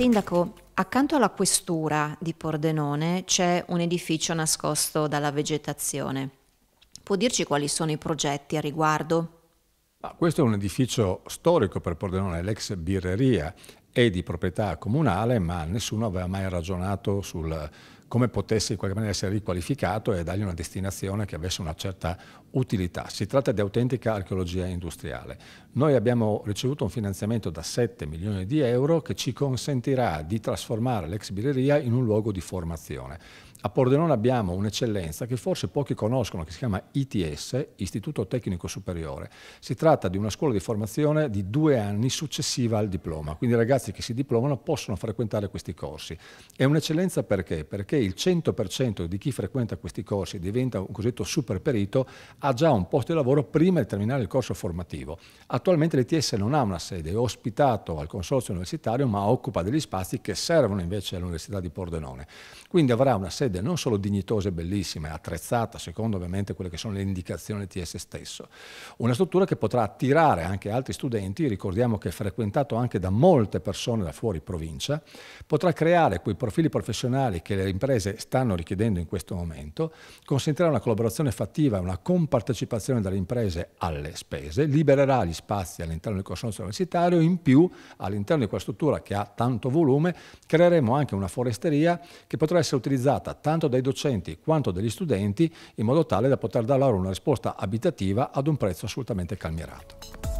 Sindaco, accanto alla questura di Pordenone c'è un edificio nascosto dalla vegetazione. Può dirci quali sono i progetti a riguardo? questo è un edificio storico per Pordenone, l'ex birreria, è di proprietà comunale, ma nessuno aveva mai ragionato sul come potesse in qualche maniera essere riqualificato e dargli una destinazione che avesse una certa utilità. Si tratta di autentica archeologia industriale. Noi abbiamo ricevuto un finanziamento da 7 milioni di euro che ci consentirà di trasformare l'ex birreria in un luogo di formazione. A Pordenone abbiamo un'eccellenza che forse pochi conoscono, che si chiama ITS, Istituto Tecnico Superiore. Si tratta di una scuola di formazione di due anni successiva al diploma, quindi ragazzi ragazzi che si diplomano possono frequentare questi corsi. È un'eccellenza perché? Perché il 100% di chi frequenta questi corsi e diventa un cosiddetto super perito, ha già un posto di lavoro prima di terminare il corso formativo. Attualmente l'ETS non ha una sede, è ospitato al consorzio universitario ma occupa degli spazi che servono invece all'Università di Pordenone. Quindi avrà una sede non solo dignitosa e bellissima, attrezzata secondo ovviamente quelle che sono le indicazioni dell'ETS stesso, una struttura che potrà attirare anche altri studenti, ricordiamo che è frequentato anche da molte persone persone da fuori provincia, potrà creare quei profili professionali che le imprese stanno richiedendo in questo momento, consentirà una collaborazione fattiva, una compartecipazione delle imprese alle spese, libererà gli spazi all'interno del consorzio universitario, in più all'interno di quella struttura che ha tanto volume creeremo anche una foresteria che potrà essere utilizzata tanto dai docenti quanto dagli studenti in modo tale da poter dare loro una risposta abitativa ad un prezzo assolutamente calmierato.